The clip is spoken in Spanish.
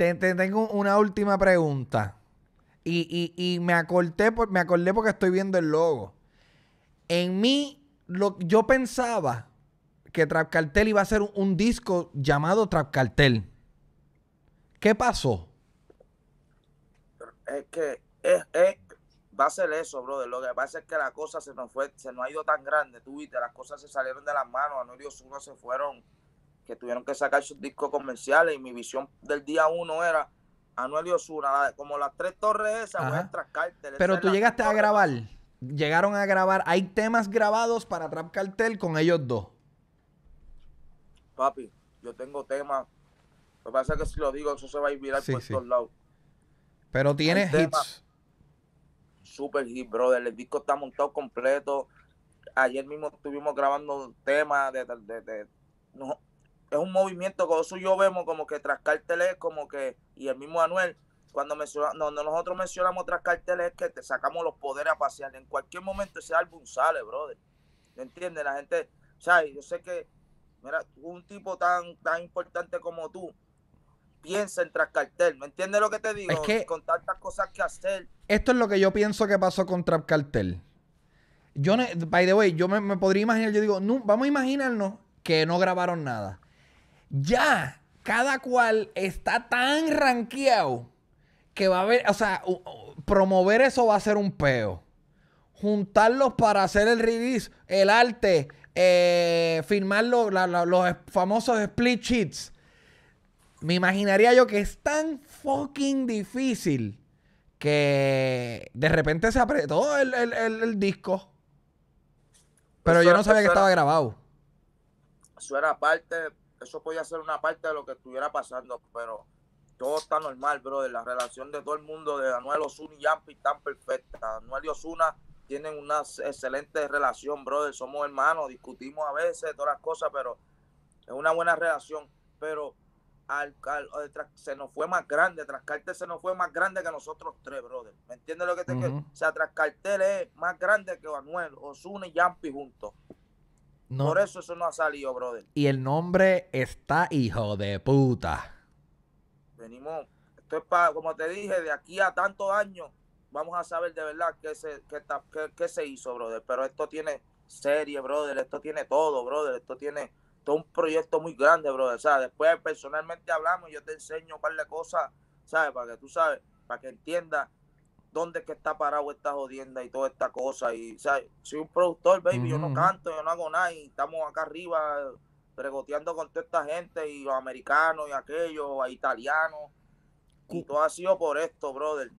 Te, tengo una última pregunta. Y, me, acordé me acordé porque estoy viendo el logo. En mí, yo pensaba que Trap Cartel iba a ser un, disco llamado Trap Cartel. ¿Qué pasó? Es que va a ser eso, brother. Lo que pasa es que la cosa se nos fue, se nos ha ido tan grande, tú las cosas se salieron de las manos, no y uno se fueron que tuvieron que sacar sus discos comerciales y mi visión del día uno era Anuel y Osuna, como las tres torres esas, voy a Cartel. Pero tú llegaste a grabar, llegaron a grabar, hay temas grabados para Trap Cartel con ellos dos. Papi, yo tengo temas, lo que pasa es que si lo digo eso se va a ir viral por todos lados. Pero tienes hits. Super hit, brother, el disco está montado completo. Ayer mismo estuvimos grabando temas de, de, es un movimiento que nosotros yo vemos como que tras es como que, y el mismo Anuel, cuando, menciona, nosotros mencionamos tras carteles es que te sacamos los poderes a pasear. En cualquier momento ese álbum sale, brother. ¿Me entiendes? La gente, o sea, Yo sé que, mira, un tipo tan, tan importante como tú piensa en tras cartel. ¿Me entiendes lo que te digo? con tantas cosas que hacer. Esto es lo que yo pienso que pasó con Trap Cartel. Yo, by the way, yo me, podría imaginar, yo digo, vamos a imaginarnos que no grabaron nada ya cada cual está tan ranqueado que va a haber, o sea, promover eso va a ser un peo. Juntarlos para hacer el release, el arte, eh, firmar los famosos split sheets. Me imaginaría yo que es tan fucking difícil que de repente se apretó el, el, disco. Pero yo no sabía que estaba grabado. Eso era parte eso podía ser una parte de lo que estuviera pasando, pero todo está normal, brother. La relación de todo el mundo de Anuel Osuna y Yampi tan perfecta. Anuel y Osuna tienen una excelente relación, brother. Somos hermanos, discutimos a veces todas las cosas, pero es una buena relación. Pero al, se nos fue más grande, Trascartel se nos fue más grande que nosotros tres, brother. ¿Me entiendes lo que te O sea, Trascartel es más grande que Anuel, Osuna y Yampi juntos. Por eso eso no ha salido, brother. Y el nombre está hijo de puta. Venimos, esto es para, como te dije, de aquí a tantos años vamos a saber de verdad qué se, qué, qué, qué se hizo, brother. Pero esto tiene serie, brother. Esto tiene todo, brother. Esto tiene todo un proyecto muy grande, brother. O sea, después personalmente hablamos y yo te enseño un par de cosas, ¿sabes? Para que tú sabes, para que entiendas dónde que está parado esta jodienda y toda esta cosa. Y, o sea, soy un productor, baby, yo no canto, yo no hago nada y estamos acá arriba regoteando con toda esta gente y los americanos y aquellos, a italianos. Y todo ha sido por esto, brother.